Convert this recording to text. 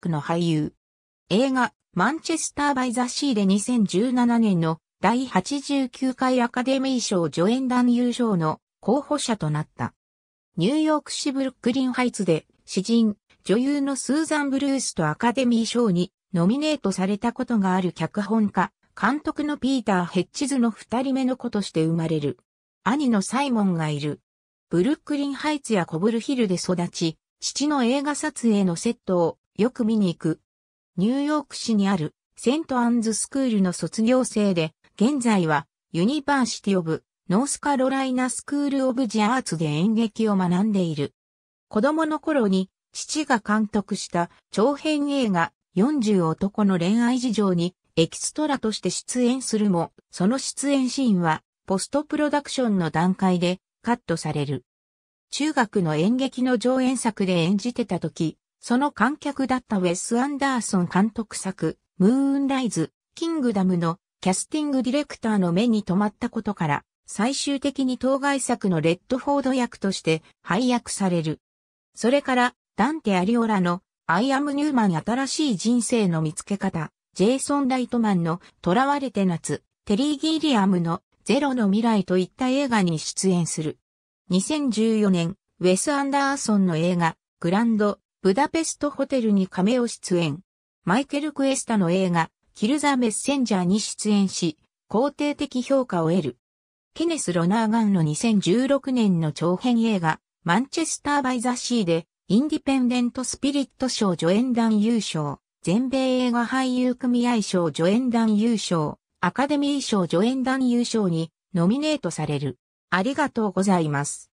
クの俳優。映画、マンチェスター・バイ・ザ・シーで2017年の第89回アカデミー賞助演男優賞の候補者となった。ニューヨーク市ブルックリンハイツで詩人、女優のスーザン・ブルースとアカデミー賞にノミネートされたことがある脚本家、監督のピーター・ヘッチズの二人目の子として生まれる。兄のサイモンがいる。ブルックリンハイツやコブルヒルで育ち、父の映画撮影のセットをよく見に行く。ニューヨーク市にあるセントアンズスクールの卒業生で、現在はユニバーシティオブノースカロライナスクールオブジアーツで演劇を学んでいる。子供の頃に父が監督した長編映画40男の恋愛事情にエキストラとして出演するも、その出演シーンはポストプロダクションの段階でカットされる。中学の演劇の上演作で演じてた時、その観客だったウェス・アンダーソン監督作、ムーンライズ、キングダムのキャスティングディレクターの目に留まったことから、最終的に当該作のレッドフォード役として配役される。それから、ダンテ・アリオラのアイアム・ニューマン新しい人生の見つけ方、ジェイソン・ライトマンの囚われて夏、テリー・ギリアムのゼロの未来といった映画に出演する。2014年、ウェス・アンダーソンの映画、グランド、ブダペストホテルに亀を出演。マイケル・クエスタの映画、キル・ザ・メッセンジャーに出演し、肯定的評価を得る。ケネス・ロナーガンの2016年の長編映画、マンチェスター・バイ・ザ・シーで、インディペンデント・スピリット賞助演団優勝、全米映画俳優組合賞助演団優勝、アカデミー賞助演団優勝にノミネートされる。ありがとうございます。